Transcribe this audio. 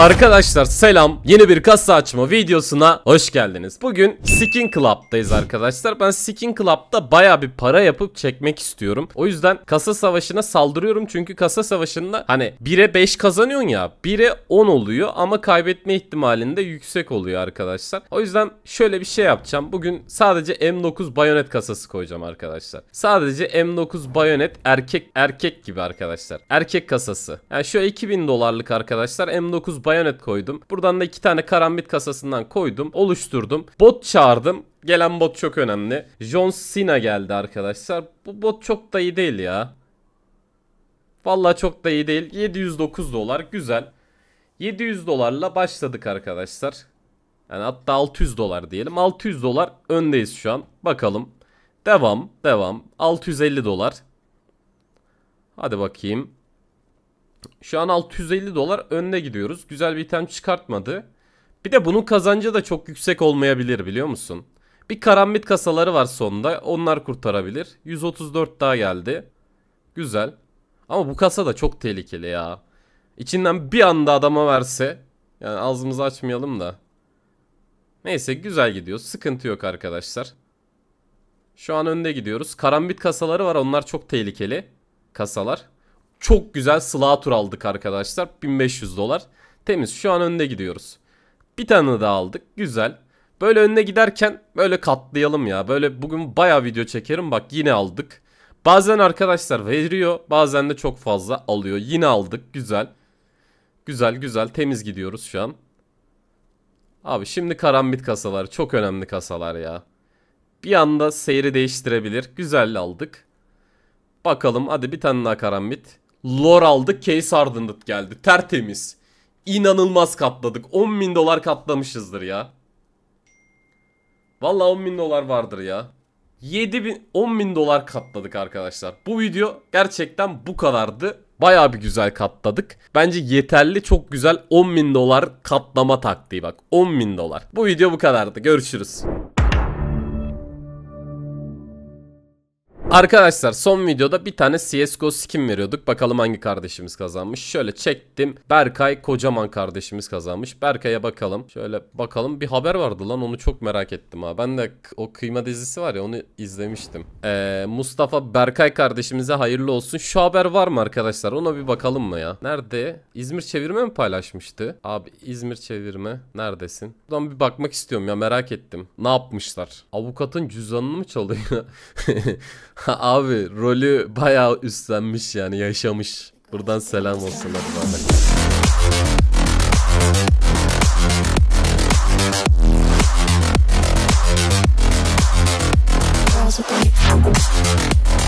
Arkadaşlar selam yeni bir kasa açma videosuna hoş geldiniz. Bugün Skin Club'dayız arkadaşlar. Ben Skin Club'da baya bir para yapıp çekmek istiyorum. O yüzden kasa savaşına saldırıyorum çünkü kasa savaşında hani 1'e 5 kazanıyorsun ya 1'e 10 oluyor ama kaybetme ihtimalinde yüksek oluyor arkadaşlar. O yüzden şöyle bir şey yapacağım. Bugün sadece M9 bayonet kasası koyacağım arkadaşlar. Sadece M9 bayonet erkek erkek gibi arkadaşlar. Erkek kasası. Yani şu 2000 dolarlık arkadaşlar M9 bayonet bayonet koydum. Buradan da iki tane karambit kasasından koydum. Oluşturdum. Bot çağırdım. Gelen bot çok önemli. John Cena geldi arkadaşlar. Bu bot çok da iyi değil ya. Vallahi çok da iyi değil. 709 dolar güzel. 700 dolarla başladık arkadaşlar. Yani hatta 600 dolar diyelim. 600 dolar öndeyiz şu an. Bakalım. Devam, devam. 650 dolar. Hadi bakayım. Şu an 650 dolar önde gidiyoruz. Güzel bir item çıkartmadı. Bir de bunun kazancı da çok yüksek olmayabilir biliyor musun? Bir karambit kasaları var sonunda. Onlar kurtarabilir. 134 daha geldi. Güzel. Ama bu kasa da çok tehlikeli ya. İçinden bir anda adama verse. Yani ağzımızı açmayalım da. Neyse güzel gidiyoruz. Sıkıntı yok arkadaşlar. Şu an önde gidiyoruz. Karambit kasaları var. Onlar çok tehlikeli. Kasalar. Çok güzel Slatur aldık arkadaşlar. 1500 dolar. Temiz. Şu an önde gidiyoruz. Bir tane daha aldık. Güzel. Böyle önüne giderken böyle katlayalım ya. Böyle bugün baya video çekerim. Bak yine aldık. Bazen arkadaşlar veriyor. Bazen de çok fazla alıyor. Yine aldık. Güzel. Güzel güzel. Temiz gidiyoruz şu an. Abi şimdi karambit kasalar. Çok önemli kasalar ya. Bir anda seyri değiştirebilir. Güzel aldık. Bakalım hadi bir tane daha karambit. Lor aldık. Case Hardened geldi. Tertemiz. İnanılmaz katladık. 10 bin dolar katlamışızdır ya. Valla 10 bin dolar vardır ya. 7 bin, 10 bin dolar katladık arkadaşlar. Bu video gerçekten bu kadardı. Baya bir güzel katladık. Bence yeterli çok güzel 10 bin dolar katlama taktiği bak. 10 bin dolar. Bu video bu kadardı. Görüşürüz. Arkadaşlar son videoda bir tane CSGO skin veriyorduk. Bakalım hangi kardeşimiz kazanmış. Şöyle çektim. Berkay kocaman kardeşimiz kazanmış. Berkay'a bakalım. Şöyle bakalım bir haber vardı lan onu çok merak ettim ha. Ben de o kıyma dizisi var ya onu izlemiştim. Ee, Mustafa Berkay kardeşimize hayırlı olsun. Şu haber var mı arkadaşlar ona bir bakalım mı ya? Nerede? İzmir çevirme mi paylaşmıştı? Abi İzmir çevirme neredesin? Buradan bir bakmak istiyorum ya merak ettim. Ne yapmışlar? Avukatın cüzdanını mı çalıyor? Abi rolü bayağı üstlenmiş yani yaşamış. Buradan selam olsun. Hadi.